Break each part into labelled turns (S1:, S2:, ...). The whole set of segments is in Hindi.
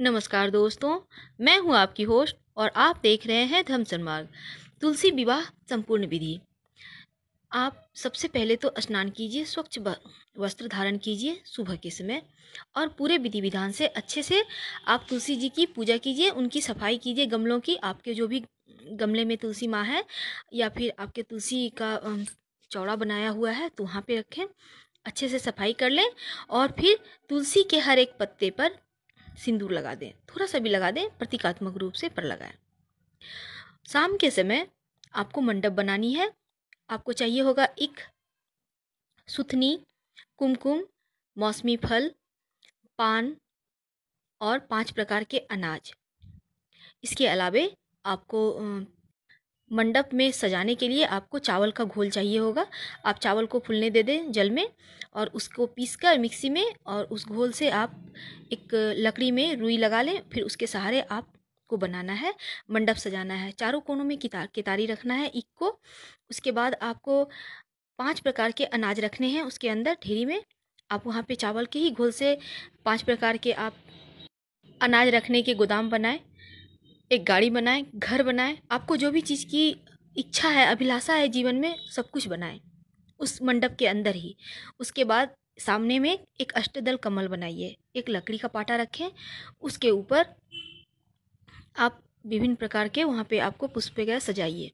S1: नमस्कार दोस्तों मैं हूं आपकी होस्ट और आप देख रहे हैं धमसन मार्ग तुलसी विवाह संपूर्ण विधि आप सबसे पहले तो स्नान कीजिए स्वच्छ वस्त्र धारण कीजिए सुबह के समय और पूरे विधि विधान से अच्छे से आप तुलसी जी की पूजा कीजिए उनकी सफाई कीजिए गमलों की आपके जो भी गमले में तुलसी माँ है या फिर आपके तुलसी का चौड़ा बनाया हुआ है तो वहाँ पे रखें अच्छे से सफाई कर लें और फिर तुलसी के हर एक पत्ते पर सिंदूर लगा दें थोड़ा सा भी लगा दें प्रतीकात्मक रूप से पर लगाएं शाम के समय आपको मंडप बनानी है आपको चाहिए होगा इक सुथनी कुमकुम मौसमी फल पान और पांच प्रकार के अनाज इसके अलावे आपको मंडप में सजाने के लिए आपको चावल का घोल चाहिए होगा आप चावल को फूलने दे दें जल में और उसको पीस कर मिक्सी में और उस घोल से आप एक लकड़ी में रुई लगा लें फिर उसके सहारे आप को बनाना है मंडप सजाना है चारों कोनों में किता कितारी रखना है एक को उसके बाद आपको पांच प्रकार के अनाज रखने हैं उसके अंदर ढेरी में आप वहाँ पे चावल के ही घोल से पांच प्रकार के आप अनाज रखने के गोदाम बनाएं एक गाड़ी बनाएं घर बनाएं आपको जो भी चीज़ की इच्छा है अभिलाषा है जीवन में सब कुछ बनाएं उस मंडप के अंदर ही उसके बाद सामने में एक अष्टदल कमल बनाइए एक लकड़ी का पाटा रखें उसके ऊपर आप विभिन्न प्रकार के वहाँ पे आपको पुष्प वगैरह सजाइए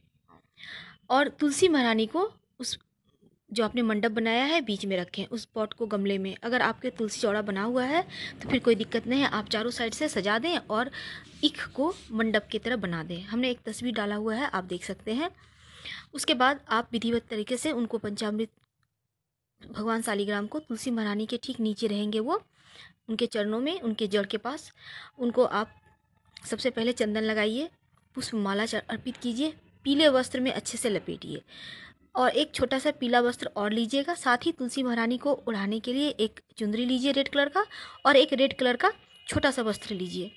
S1: और तुलसी महारानी को उस जो आपने मंडप बनाया है बीच में रखें उस पॉट को गमले में अगर आपके तुलसी चौड़ा बना हुआ है तो फिर कोई दिक्कत नहीं है आप चारों साइड से सजा दें और इख को मंडप की तरह बना दें हमने एक तस्वीर डाला हुआ है आप देख सकते हैं उसके बाद आप विधिवत तरीके से उनको पंचामृत भगवान शालीग्राम को तुलसी महारानी के ठीक नीचे रहेंगे वो उनके चरणों में उनके जड़ के पास उनको आप सबसे पहले चंदन लगाइए पुष्प माला अर्पित कीजिए पीले वस्त्र में अच्छे से लपेटिए और एक छोटा सा पीला वस्त्र और लीजिएगा साथ ही तुलसी महारानी को उड़ाने के लिए एक चुंदरी लीजिए रेड कलर का और एक रेड कलर का छोटा सा वस्त्र लीजिए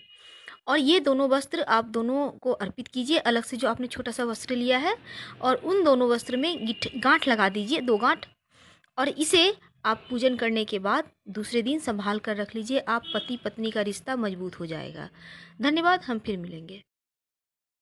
S1: और ये दोनों वस्त्र आप दोनों को अर्पित कीजिए अलग से जो आपने छोटा सा वस्त्र लिया है और उन दोनों वस्त्र में गिठ गांठ लगा दीजिए दो गांठ और इसे आप पूजन करने के बाद दूसरे दिन संभाल कर रख लीजिए आप पति पत्नी का रिश्ता मजबूत हो जाएगा धन्यवाद हम फिर मिलेंगे